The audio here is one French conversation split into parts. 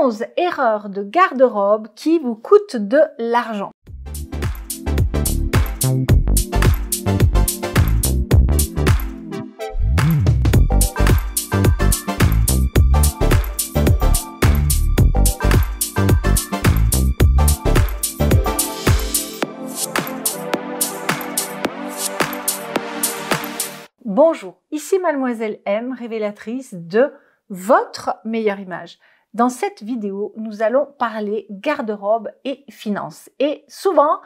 11 erreurs de garde-robe qui vous coûtent de l'argent. Bonjour, ici mademoiselle M, révélatrice de votre meilleure image. Dans cette vidéo, nous allons parler garde-robe et finances. Et souvent,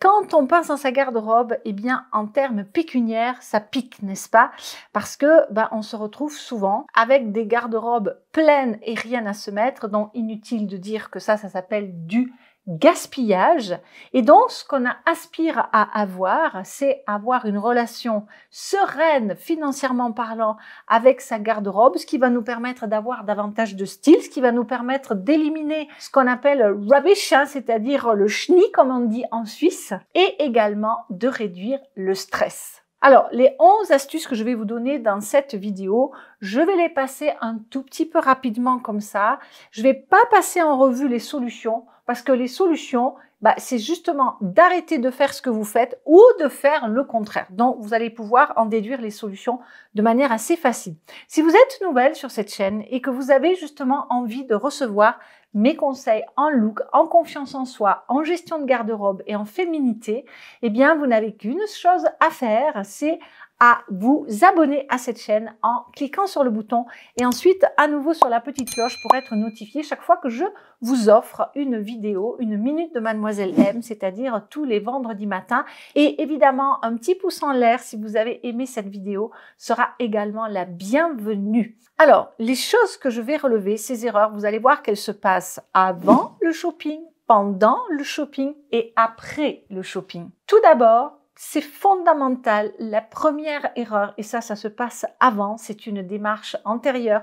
quand on pense à sa garde-robe, eh bien, en termes pécuniaires, ça pique, n'est-ce pas Parce que, ben, on se retrouve souvent avec des garde-robes pleines et rien à se mettre, donc inutile de dire que ça, ça s'appelle du gaspillage. Et donc, ce qu'on aspire à avoir, c'est avoir une relation sereine, financièrement parlant, avec sa garde-robe, ce qui va nous permettre d'avoir davantage de style, ce qui va nous permettre d'éliminer ce qu'on appelle rubbish, hein, c'est-à-dire le schni, comme on dit en Suisse, et également de réduire le stress. Alors, les 11 astuces que je vais vous donner dans cette vidéo, je vais les passer un tout petit peu rapidement comme ça. Je ne vais pas passer en revue les solutions parce que les solutions, bah, c'est justement d'arrêter de faire ce que vous faites ou de faire le contraire. Donc, vous allez pouvoir en déduire les solutions de manière assez facile. Si vous êtes nouvelle sur cette chaîne et que vous avez justement envie de recevoir mes conseils en look, en confiance en soi, en gestion de garde-robe et en féminité, eh bien, vous n'avez qu'une chose à faire, c'est à vous abonner à cette chaîne en cliquant sur le bouton et ensuite à nouveau sur la petite cloche pour être notifié chaque fois que je vous offre une vidéo, une minute de Mademoiselle M, c'est-à-dire tous les vendredis matin Et évidemment, un petit pouce en l'air si vous avez aimé cette vidéo sera également la bienvenue. Alors, les choses que je vais relever, ces erreurs, vous allez voir qu'elles se passent avant le shopping, pendant le shopping et après le shopping. Tout d'abord, c'est fondamental. La première erreur, et ça, ça se passe avant, c'est une démarche antérieure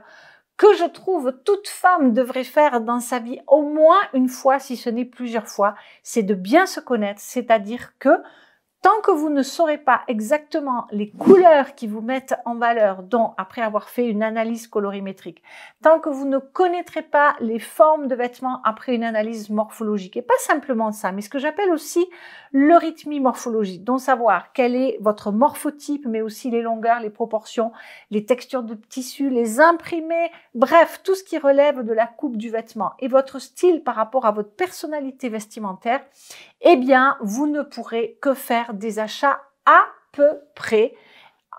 que je trouve toute femme devrait faire dans sa vie au moins une fois, si ce n'est plusieurs fois, c'est de bien se connaître, c'est-à-dire que tant que vous ne saurez pas exactement les couleurs qui vous mettent en valeur, dont après avoir fait une analyse colorimétrique, tant que vous ne connaîtrez pas les formes de vêtements après une analyse morphologique, et pas simplement ça, mais ce que j'appelle aussi le rythmie morphologique, dont savoir quel est votre morphotype, mais aussi les longueurs, les proportions, les textures de tissu, les imprimés, bref, tout ce qui relève de la coupe du vêtement et votre style par rapport à votre personnalité vestimentaire, eh bien, vous ne pourrez que faire des achats à peu près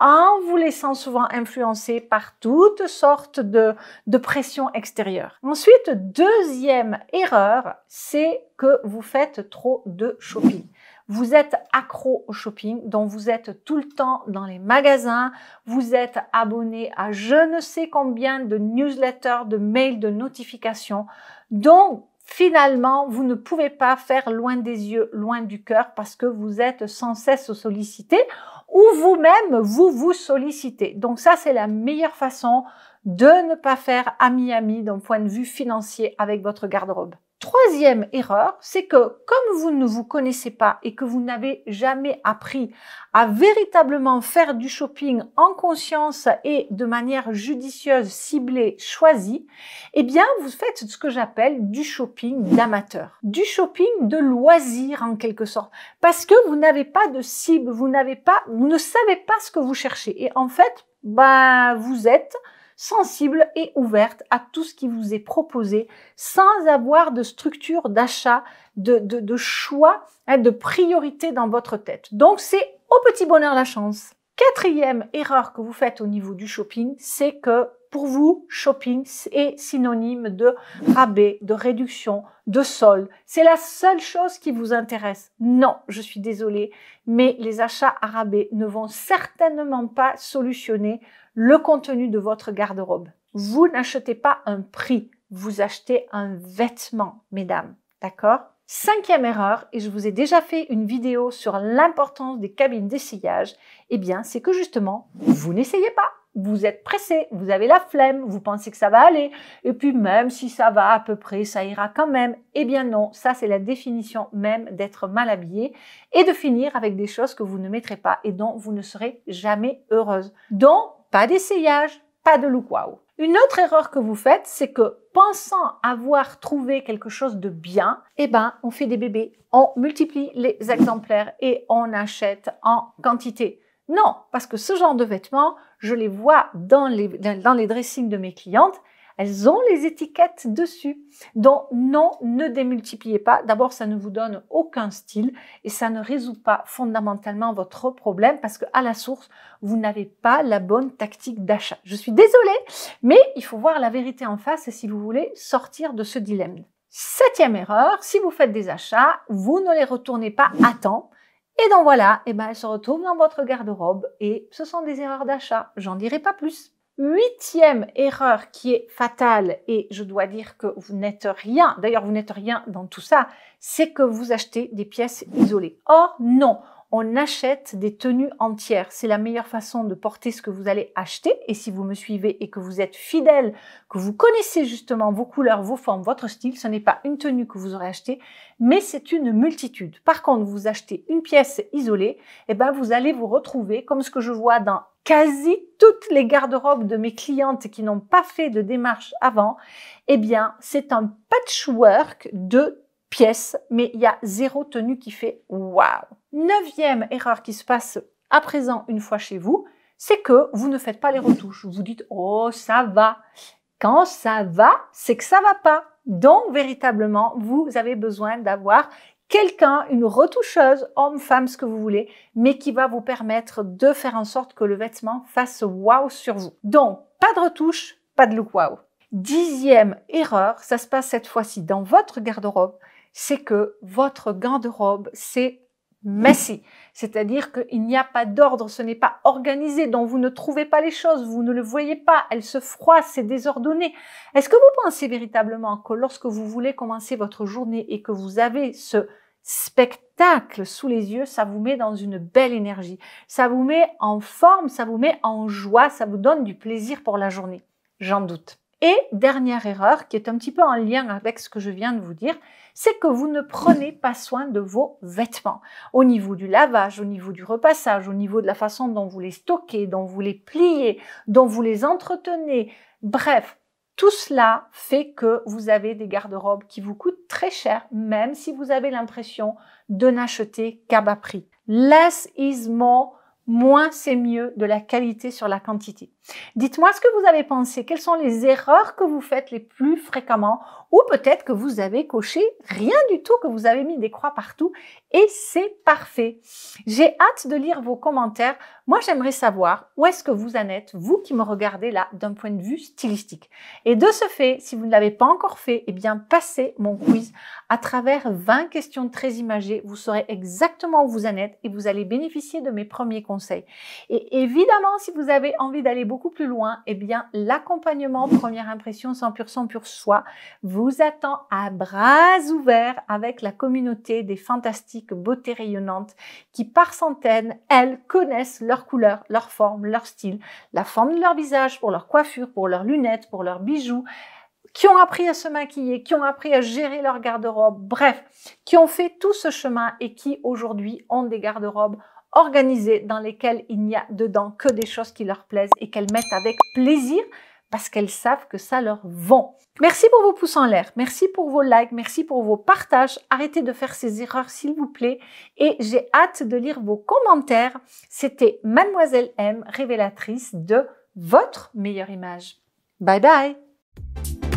en vous laissant souvent influencer par toutes sortes de, de pressions extérieures. Ensuite, deuxième erreur, c'est que vous faites trop de shopping. Vous êtes accro au shopping, donc vous êtes tout le temps dans les magasins, vous êtes abonné à je ne sais combien de newsletters, de mails, de notifications. Donc, finalement, vous ne pouvez pas faire loin des yeux, loin du cœur, parce que vous êtes sans cesse sollicité, ou vous-même, vous vous sollicitez. Donc ça, c'est la meilleure façon de ne pas faire ami-ami d'un point de vue financier avec votre garde-robe troisième erreur, c'est que comme vous ne vous connaissez pas et que vous n'avez jamais appris à véritablement faire du shopping en conscience et de manière judicieuse, ciblée, choisie, eh bien, vous faites ce que j'appelle du shopping d'amateur, du shopping de loisir en quelque sorte, parce que vous n'avez pas de cible, vous n'avez pas, vous ne savez pas ce que vous cherchez. Et en fait, bah, vous êtes sensible et ouverte à tout ce qui vous est proposé sans avoir de structure d'achat, de, choix, hein, de priorité dans votre tête. Donc c'est au petit bonheur la chance. Quatrième erreur que vous faites au niveau du shopping, c'est que pour vous, shopping est synonyme de rabais, de réduction, de solde. C'est la seule chose qui vous intéresse. Non, je suis désolée, mais les achats à rabais ne vont certainement pas solutionner le contenu de votre garde-robe. Vous n'achetez pas un prix, vous achetez un vêtement, mesdames. D'accord Cinquième erreur, et je vous ai déjà fait une vidéo sur l'importance des cabines d'essayage, eh bien, c'est que justement, vous n'essayez pas vous êtes pressé, vous avez la flemme, vous pensez que ça va aller, et puis même si ça va à peu près, ça ira quand même. Eh bien non, ça c'est la définition même d'être mal habillé et de finir avec des choses que vous ne mettrez pas et dont vous ne serez jamais heureuse. Donc, pas d'essayage, pas de look wow. Une autre erreur que vous faites, c'est que pensant avoir trouvé quelque chose de bien, eh ben, on fait des bébés, on multiplie les exemplaires et on achète en quantité. Non, parce que ce genre de vêtements, je les vois dans les, dans les dressings de mes clientes, elles ont les étiquettes dessus. Donc non, ne démultipliez pas. D'abord, ça ne vous donne aucun style et ça ne résout pas fondamentalement votre problème parce que à la source, vous n'avez pas la bonne tactique d'achat. Je suis désolée, mais il faut voir la vérité en face si vous voulez sortir de ce dilemme. Septième erreur, si vous faites des achats, vous ne les retournez pas à temps et donc voilà, et eh ben elle se retrouve dans votre garde-robe et ce sont des erreurs d'achat, j'en dirai pas plus. Huitième erreur qui est fatale, et je dois dire que vous n'êtes rien, d'ailleurs vous n'êtes rien dans tout ça, c'est que vous achetez des pièces isolées. Or non, on achète des tenues entières. C'est la meilleure façon de porter ce que vous allez acheter. Et si vous me suivez et que vous êtes fidèle, que vous connaissez justement vos couleurs, vos formes, votre style, ce n'est pas une tenue que vous aurez achetée, mais c'est une multitude. Par contre, vous achetez une pièce isolée, et eh ben vous allez vous retrouver comme ce que je vois dans quasi toutes les garde-robes de mes clientes qui n'ont pas fait de démarche avant, eh bien, c'est un patchwork de pièce, mais il y a zéro tenue qui fait waouh. Neuvième erreur qui se passe à présent une fois chez vous, c'est que vous ne faites pas les retouches. Vous dites oh ça va. Quand ça va, c'est que ça va pas. Donc véritablement, vous avez besoin d'avoir quelqu'un, une retoucheuse, homme, femme, ce que vous voulez, mais qui va vous permettre de faire en sorte que le vêtement fasse waouh sur vous. Donc pas de retouche, pas de look waouh. Dixième erreur, ça se passe cette fois-ci dans votre garde-robe, c'est que votre garde-robe, c'est messy. C'est-à-dire qu'il n'y a pas d'ordre, ce n'est pas organisé, donc vous ne trouvez pas les choses, vous ne le voyez pas, elle se froisse, c'est désordonné. Est-ce que vous pensez véritablement que lorsque vous voulez commencer votre journée et que vous avez ce spectacle sous les yeux, ça vous met dans une belle énergie, ça vous met en forme, ça vous met en joie, ça vous donne du plaisir pour la journée J'en doute. Et dernière erreur, qui est un petit peu en lien avec ce que je viens de vous dire, c'est que vous ne prenez pas soin de vos vêtements. Au niveau du lavage, au niveau du repassage, au niveau de la façon dont vous les stockez, dont vous les pliez, dont vous les entretenez. Bref, tout cela fait que vous avez des garde-robes qui vous coûtent très cher, même si vous avez l'impression de n'acheter qu'à bas prix. Less is more moins c'est mieux, de la qualité sur la quantité. Dites-moi ce que vous avez pensé, quelles sont les erreurs que vous faites les plus fréquemment, ou peut-être que vous avez coché rien du tout, que vous avez mis des croix partout, et c'est parfait. J'ai hâte de lire vos commentaires. Moi, j'aimerais savoir où est-ce que vous en êtes, vous qui me regardez là, d'un point de vue stylistique. Et de ce fait, si vous ne l'avez pas encore fait, eh bien, passez mon quiz à travers 20 questions très imagées. Vous saurez exactement où vous en êtes et vous allez bénéficier de mes premiers conseils et évidemment, si vous avez envie d'aller beaucoup plus loin, eh bien, l'accompagnement première impression sans pur soi vous attend à bras ouverts avec la communauté des fantastiques beautés rayonnantes qui, par centaines, elles connaissent leur couleur, leur forme, leur style, la forme de leur visage pour leur coiffure, pour leurs lunettes, pour leurs bijoux qui ont appris à se maquiller, qui ont appris à gérer leur garde-robe, bref, qui ont fait tout ce chemin et qui aujourd'hui ont des garde-robes organisées dans lesquelles il n'y a dedans que des choses qui leur plaisent et qu'elles mettent avec plaisir parce qu'elles savent que ça leur vaut. Merci pour vos pouces en l'air, merci pour vos likes, merci pour vos partages. Arrêtez de faire ces erreurs s'il vous plaît et j'ai hâte de lire vos commentaires. C'était mademoiselle M, révélatrice de votre meilleure image. Bye bye